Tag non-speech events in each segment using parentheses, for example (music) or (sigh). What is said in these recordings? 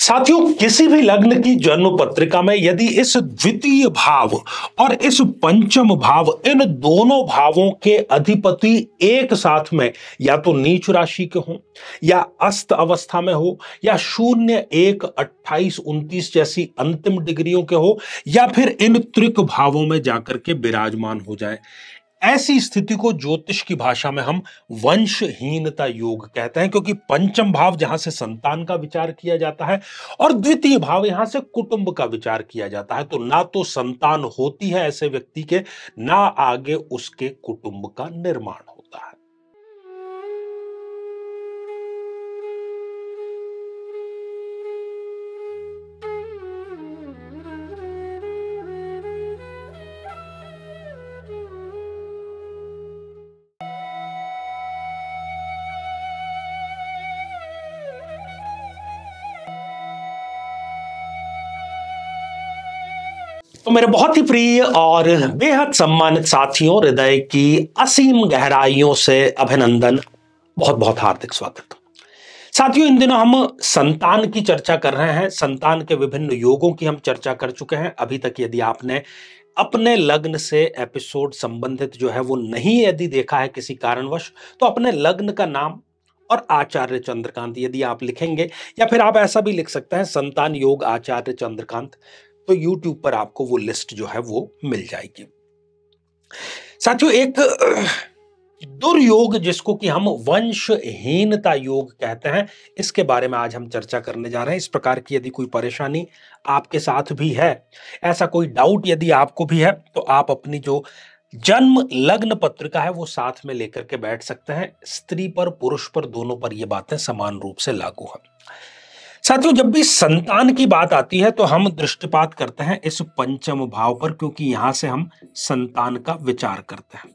साथियों किसी भी लग्न की जन्म पत्रिका में यदि इस द्वितीय भाव और इस पंचम भाव इन दोनों भावों के अधिपति एक साथ में या तो नीच राशि के हों या अस्त अवस्था में हो या शून्य एक अट्ठाईस उनतीस जैसी अंतिम डिग्रियों के हो या फिर इन त्रिक भावों में जाकर के विराजमान हो जाए ऐसी स्थिति को ज्योतिष की भाषा में हम वंशहीनता योग कहते हैं क्योंकि पंचम भाव जहां से संतान का विचार किया जाता है और द्वितीय भाव यहां से कुटुंब का विचार किया जाता है तो ना तो संतान होती है ऐसे व्यक्ति के ना आगे उसके कुटुंब का निर्माण हो तो मेरे बहुत ही प्रिय और बेहद सम्मानित साथियों हृदय की असीम गहराइयों से अभिनंदन बहुत बहुत हार्दिक स्वागत साथियों इन दिनों हम संतान की चर्चा कर रहे हैं संतान के विभिन्न योगों की हम चर्चा कर चुके हैं अभी तक यदि आपने अपने लग्न से एपिसोड संबंधित जो है वो नहीं यदि देखा है किसी कारणवश तो अपने लग्न का नाम और आचार्य चंद्रकांत यदि आप लिखेंगे या फिर आप ऐसा भी लिख सकते हैं संतान योग आचार्य चंद्रकांत तो यूट्यूब पर आपको वो लिस्ट जो है वो मिल जाएगी साथियों एक दुर्योग जिसको कि हम वंशहीनता योग कहते हैं इसके बारे में आज हम चर्चा करने जा रहे हैं इस प्रकार की यदि कोई परेशानी आपके साथ भी है ऐसा कोई डाउट यदि आपको भी है तो आप अपनी जो जन्म लग्न पत्रिका है वो साथ में लेकर के बैठ सकते हैं स्त्री पर पुरुष पर दोनों पर ये बातें समान रूप से लागू हैं साथियों जब भी संतान की बात आती है तो हम दृष्टिपात करते हैं इस पंचम भाव पर क्योंकि यहां से हम संतान का विचार करते हैं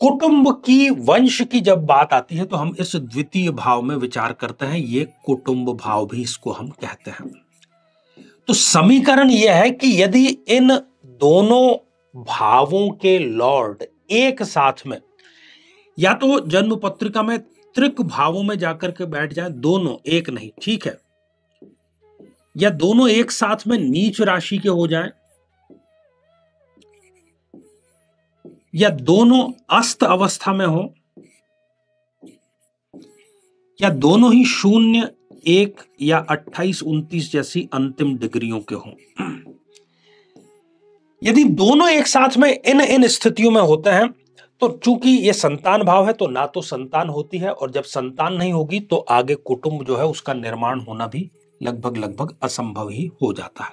कुटुंब की वंश की जब बात आती है तो हम इस द्वितीय भाव में विचार करते हैं ये कुटुंब भाव भी इसको हम कहते हैं तो समीकरण यह है कि यदि इन दोनों भावों के लॉर्ड एक साथ में या तो जन्म पत्रिका में सात्विक भावों में जाकर के बैठ जाए दोनों एक नहीं ठीक है या दोनों एक साथ में नीच राशि के हो जाए या दोनों अस्त अवस्था में हो या दोनों ही शून्य एक या अट्ठाईस उन्तीस जैसी अंतिम डिग्रियों के हों (clears throat) यदि दोनों एक साथ में इन इन स्थितियों में होते हैं तो चूंकि ये संतान भाव है तो ना तो संतान होती है और जब संतान नहीं होगी तो आगे कुटुंब जो है उसका निर्माण होना भी लगभग लगभग असंभव ही हो जाता है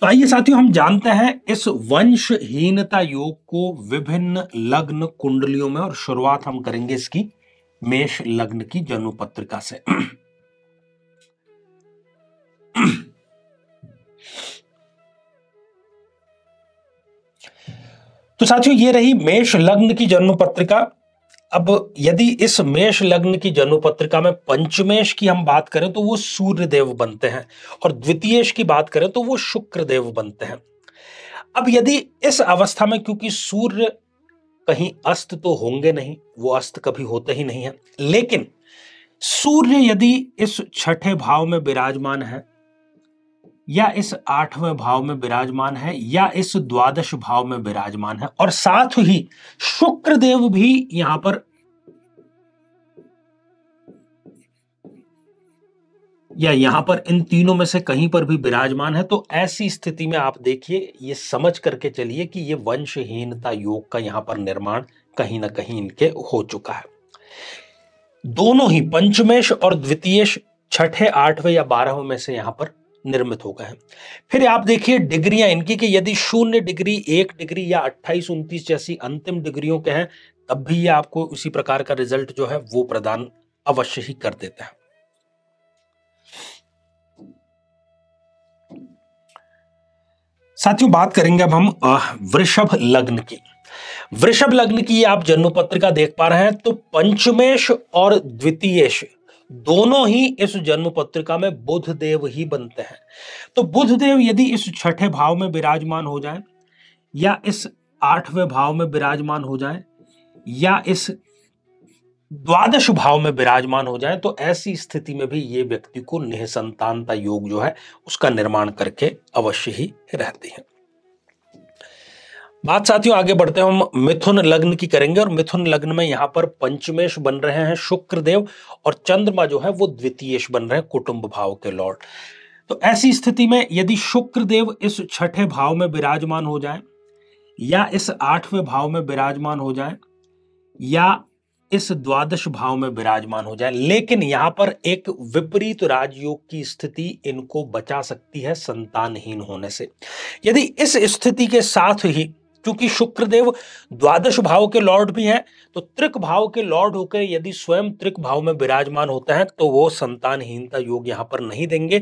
तो आइए साथियों हम जानते हैं इस वंशहीनता योग को विभिन्न लग्न कुंडलियों में और शुरुआत हम करेंगे इसकी मेष लग्न की जन्म पत्रिका से तो साथियों ये रही मेष लग्न की जन्म पत्रिका अब यदि इस मेष लग्न की जन्म पत्रिका में पंचमेश की हम बात करें तो वो सूर्य देव बनते हैं और द्वितीयेश की बात करें तो वो शुक्र देव बनते हैं अब यदि इस अवस्था में क्योंकि सूर्य कहीं अस्त तो होंगे नहीं वो अस्त कभी होते ही नहीं है लेकिन सूर्य यदि इस छठे भाव में विराजमान है या इस आठवें भाव में विराजमान है या इस द्वादश भाव में विराजमान है और साथ ही शुक्र देव भी यहां पर या यहां पर इन तीनों में से कहीं पर भी विराजमान है तो ऐसी स्थिति में आप देखिए ये समझ करके चलिए कि ये वंशहीनता योग का यहां पर निर्माण कहीं ना कहीं इनके हो चुका है दोनों ही पंचमेश और द्वितीयश छठे आठवें या बारहवें में से यहां पर निर्मित हो गए हैं फिर आप देखिए डिग्रियां इनकी कि यदि शून्य डिग्री एक डिग्री या अट्ठाईस उनतीस जैसी अंतिम डिग्रियों के हैं तब भी ये आपको उसी प्रकार का रिजल्ट जो है वो प्रदान अवश्य ही कर देता है साथियों बात करेंगे अब हम वृषभ लग्न की वृषभ लग्न की आप जन्म पत्रिका देख पा रहे हैं तो पंचमेश और द्वितीयेश दोनों ही इस जन्म पत्रिका में बुध देव ही बनते हैं तो बुध देव यदि इस छठे भाव में विराजमान हो जाए या इस आठवें भाव में विराजमान हो जाए या इस द्वादश भाव में विराजमान हो जाए तो ऐसी स्थिति में भी ये व्यक्ति को निःसंतानता योग जो है उसका निर्माण करके अवश्य ही रहते हैं बात साथियों आगे बढ़ते हैं हम मिथुन लग्न की करेंगे और मिथुन लग्न में यहाँ पर पंचमेश बन रहे हैं शुक्रदेव और चंद्रमा जो है वो द्वितीयेश बन रहे हैं कुटुंब भाव के लॉर्ड तो ऐसी स्थिति में यदि शुक्रदेव इस छठे भाव में विराजमान हो जाए या इस आठवें भाव में विराजमान हो जाए या इस द्वादश भाव में विराजमान हो जाए लेकिन यहां पर एक विपरीत राजयोग की स्थिति इनको बचा सकती है संतानहीन होने से यदि इस स्थिति के साथ ही क्योंकि शुक्रदेव द्वादश भाव के लॉर्ड भी हैं तो त्रिक भाव के लॉर्ड होकर यदि स्वयं त्रिक भाव में विराजमान होते हैं तो वो संतानहीनता योग यहां पर नहीं देंगे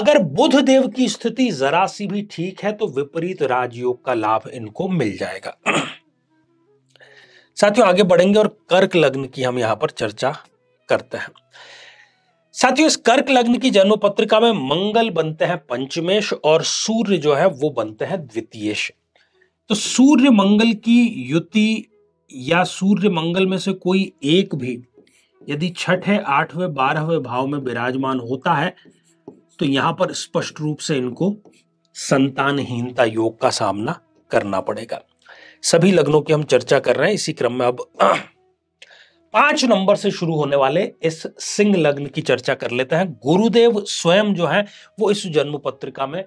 अगर बुध देव की स्थिति जरा सी भी ठीक है तो विपरीत राजयोग का लाभ इनको मिल जाएगा (clears throat) साथियों आगे बढ़ेंगे और कर्क लग्न की हम यहां पर चर्चा करते हैं साथियों इस कर्क लग्न की जन्म पत्रिका में मंगल बनते हैं पंचमेश और सूर्य जो है वो बनते हैं द्वितीयेश तो सूर्य मंगल की युति या सूर्य मंगल में से कोई एक भी यदि छठे आठवें बारहवें भाव में विराजमान होता है तो यहां पर स्पष्ट रूप से इनको संतानहीनता योग का सामना करना पड़ेगा सभी लग्नों की हम चर्चा कर रहे हैं इसी क्रम में अब (clears throat) पांच नंबर से शुरू होने वाले इस सिंह लग्न की चर्चा कर लेते हैं गुरुदेव स्वयं जो है वो इस जन्म पत्रिका में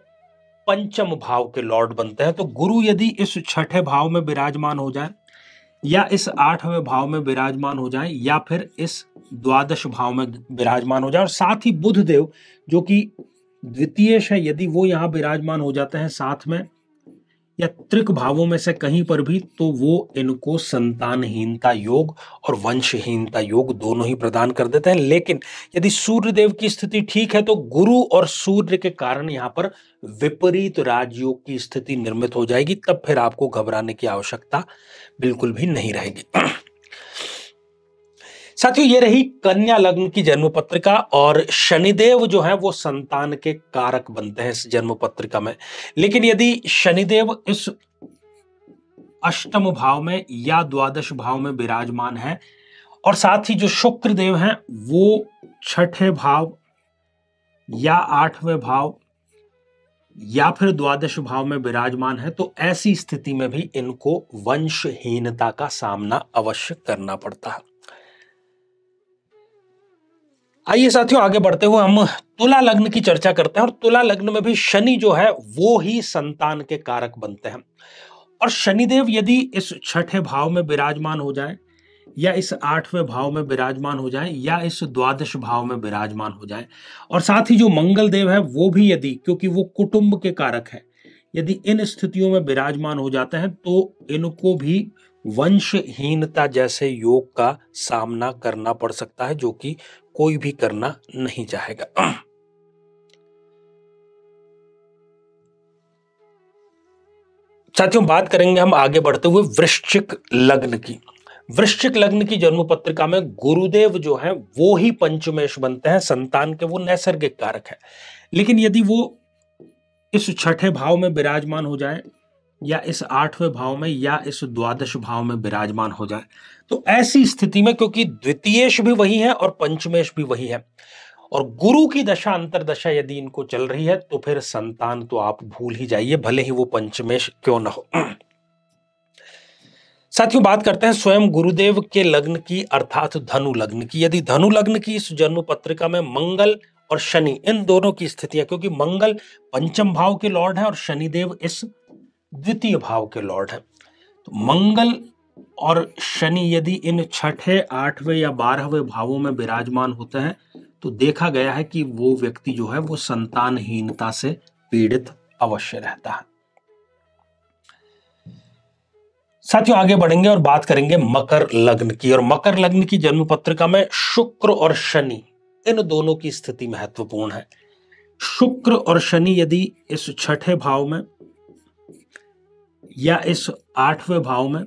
पंचम भाव के लॉर्ड बनते हैं तो गुरु यदि इस छठे भाव में विराजमान हो जाए या इस आठवें भाव में विराजमान हो जाए या फिर इस द्वादश भाव में विराजमान हो जाए और साथ ही बुध देव जो कि द्वितीय है यदि वो यहाँ विराजमान हो जाते हैं साथ में या त्रिक भावों में से कहीं पर भी तो वो इनको संतानहीनता योग और वंशहीनता योग दोनों ही प्रदान कर देते हैं लेकिन यदि सूर्यदेव की स्थिति ठीक है तो गुरु और सूर्य के कारण यहाँ पर विपरीत राजयोग की स्थिति निर्मित हो जाएगी तब फिर आपको घबराने की आवश्यकता बिल्कुल भी नहीं रहेगी साथियों ये रही कन्या लग्न की जन्म पत्रिका और शनिदेव जो है वो संतान के कारक बनते हैं इस जन्म पत्रिका में लेकिन यदि शनिदेव इस अष्टम भाव में या द्वादश भाव में विराजमान है और साथ ही जो शुक्र देव हैं वो छठे भाव या आठवें भाव या फिर द्वादश भाव में विराजमान है तो ऐसी स्थिति में भी इनको वंशहीनता का सामना अवश्य करना पड़ता है आइए साथियों आगे बढ़ते हुए हम तुला लग्न की चर्चा करते हैं और तुला लग्न में भी शनि जो है वो ही संतान के कारक बनते हैं और शनिदेव यदि इस छठे भाव में विराजमान हो जाए या इस आठवें भाव में विराजमान हो जाए या इस द्वादश भाव में विराजमान हो जाए और साथ ही जो मंगल देव है वो भी यदि क्योंकि वो कुटुंब के कारक है यदि इन स्थितियों में विराजमान हो जाते हैं तो इनको भी वंशहीनता जैसे योग का सामना करना पड़ सकता है जो कि कोई भी करना नहीं चाहेगा साथियों बात करेंगे हम आगे बढ़ते हुए वृश्चिक लग्न की वृश्चिक लग्न की जन्म पत्रिका में गुरुदेव जो है वो ही पंचमेश बनते हैं संतान के वो नैसर्गिक कारक है लेकिन यदि वो इस छठे भाव में विराजमान हो जाए या इस आठवें भाव में या इस द्वादश भाव में विराजमान हो जाए तो ऐसी स्थिति में क्योंकि द्वितीयेश भी वही है और पंचमेश भी वही है और गुरु की दशा अंतरदशा यदि इनको चल रही है तो फिर संतान तो आप भूल ही जाइए भले ही वो पंचमेश क्यों ना हो साथियों बात करते हैं स्वयं गुरुदेव के लग्न की अर्थात धनु लग्न की यदि धनु लग्न की इस जन्म पत्रिका में मंगल और शनि इन दोनों की स्थितियां क्योंकि मंगल पंचम भाव के लॉर्ड है और शनिदेव इस द्वितीय भाव के लॉर्ड है तो मंगल और शनि यदि इन छठे आठवें या बारहवें भावों में विराजमान होते हैं तो देखा गया है कि वो व्यक्ति जो है वो संतानहीनता से पीड़ित अवश्य रहता है साथियों आगे बढ़ेंगे और बात करेंगे मकर लग्न की और मकर लग्न की जन्म पत्रिका में शुक्र और शनि इन दोनों की स्थिति महत्वपूर्ण है शुक्र और शनि यदि इस छठे भाव में या इस आठवें भाव में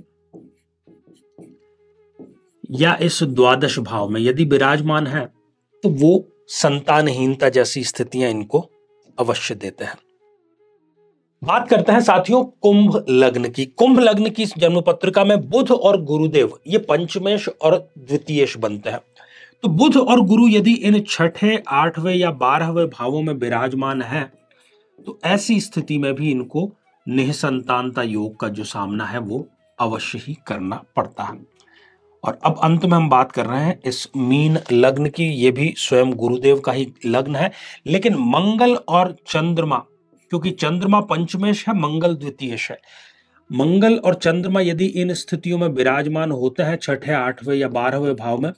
या इस द्वादश भाव में यदि विराजमान है तो वो संतानहीनता जैसी स्थितियां इनको अवश्य देते हैं बात करते हैं साथियों कुंभ लग्न की कुंभ लग्न की जन्म पत्रिका में बुध और गुरुदेव ये पंचमेश और द्वितीयेश बनते हैं तो बुध और गुरु यदि इन छठे आठवें या बारहवें भावों में विराजमान है तो ऐसी स्थिति में भी इनको निसंतानता योग का जो सामना है वो अवश्य ही करना पड़ता है और अब अंत में हम बात कर रहे हैं इस मीन लग्न की ये भी स्वयं गुरुदेव का ही लग्न है लेकिन मंगल और चंद्रमा क्योंकि चंद्रमा पंचमेश है मंगल द्वितीयश है मंगल और चंद्रमा यदि इन स्थितियों में विराजमान होते हैं छठे आठवें या बारहवें भाव में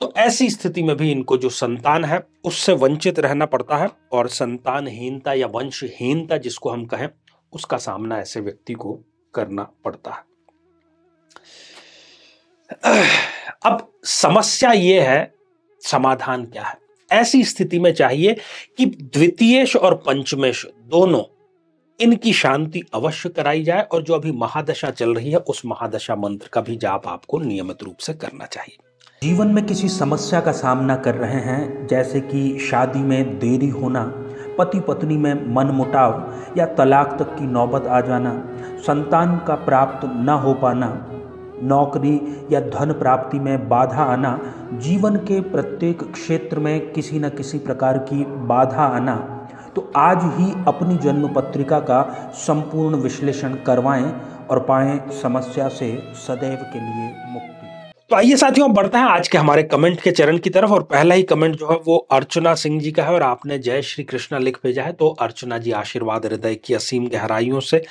तो ऐसी स्थिति में भी इनको जो संतान है उससे वंचित रहना पड़ता है और संतानहीनता या वंशहीनता जिसको हम कहें उसका सामना ऐसे व्यक्ति को करना पड़ता है अब समस्या ये है समाधान क्या है ऐसी स्थिति में चाहिए कि द्वितीयेश और पंचमेश दोनों इनकी शांति अवश्य कराई जाए और जो अभी महादशा चल रही है उस महादशा मंत्र का भी जाप आपको नियमित रूप से करना चाहिए जीवन में किसी समस्या का सामना कर रहे हैं जैसे कि शादी में देरी होना पति पत्नी में मन मुटाव या तलाक तक की नौबत आ जाना संतान का प्राप्त न हो पाना नौकरी या धन प्राप्ति में बाधा आना जीवन के प्रत्येक क्षेत्र में किसी न किसी प्रकार की बाधा आना तो आज ही अपनी जन्म पत्रिका का संपूर्ण विश्लेषण करवाएं और पाएं समस्या से सदैव के लिए मुक्त तो आइए साथियों बढ़ते हैं आज के हमारे कमेंट के चरण की तरफ और पहला ही कमेंट जो है वो अर्चना सिंह जी का है और आपने जय श्री कृष्णा लिख भेजा है तो अर्चना जी आशीर्वाद हृदय की असीम गहराइयों से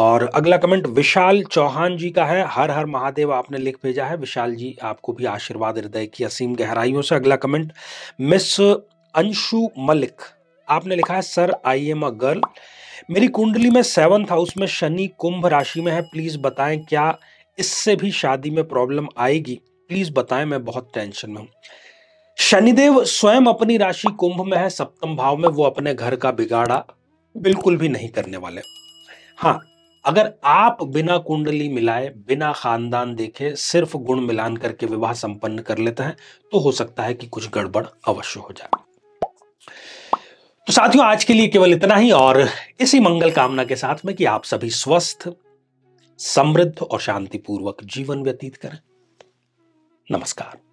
और अगला कमेंट विशाल चौहान जी का है हर हर महादेव आपने लिख भेजा है विशाल जी आपको भी आशीर्वाद हृदय की असीम गहराइयों से अगला कमेंट मिस अंशु मलिक आपने लिखा है sir I am a girl मेरी कुंडली में सेवंथ हाउस में शनि कुंभ राशि में है प्लीज़ बताएं क्या इससे भी शादी में प्रॉब्लम आएगी प्लीज बताएं मैं बहुत टेंशन में हूं शनिदेव स्वयं अपनी राशि कुंभ में है सप्तम भाव में वो अपने घर का बिगाड़ा बिल्कुल भी नहीं करने वाले हाँ अगर आप बिना कुंडली मिलाए बिना खानदान देखे सिर्फ गुण मिलान करके विवाह संपन्न कर लेते हैं तो हो सकता है कि कुछ गड़बड़ अवश्य हो जाए तो साथियों आज के लिए केवल इतना ही और इसी मंगल कामना के साथ में कि आप सभी स्वस्थ समृद्ध और शांतिपूर्वक जीवन व्यतीत करें नमस्कार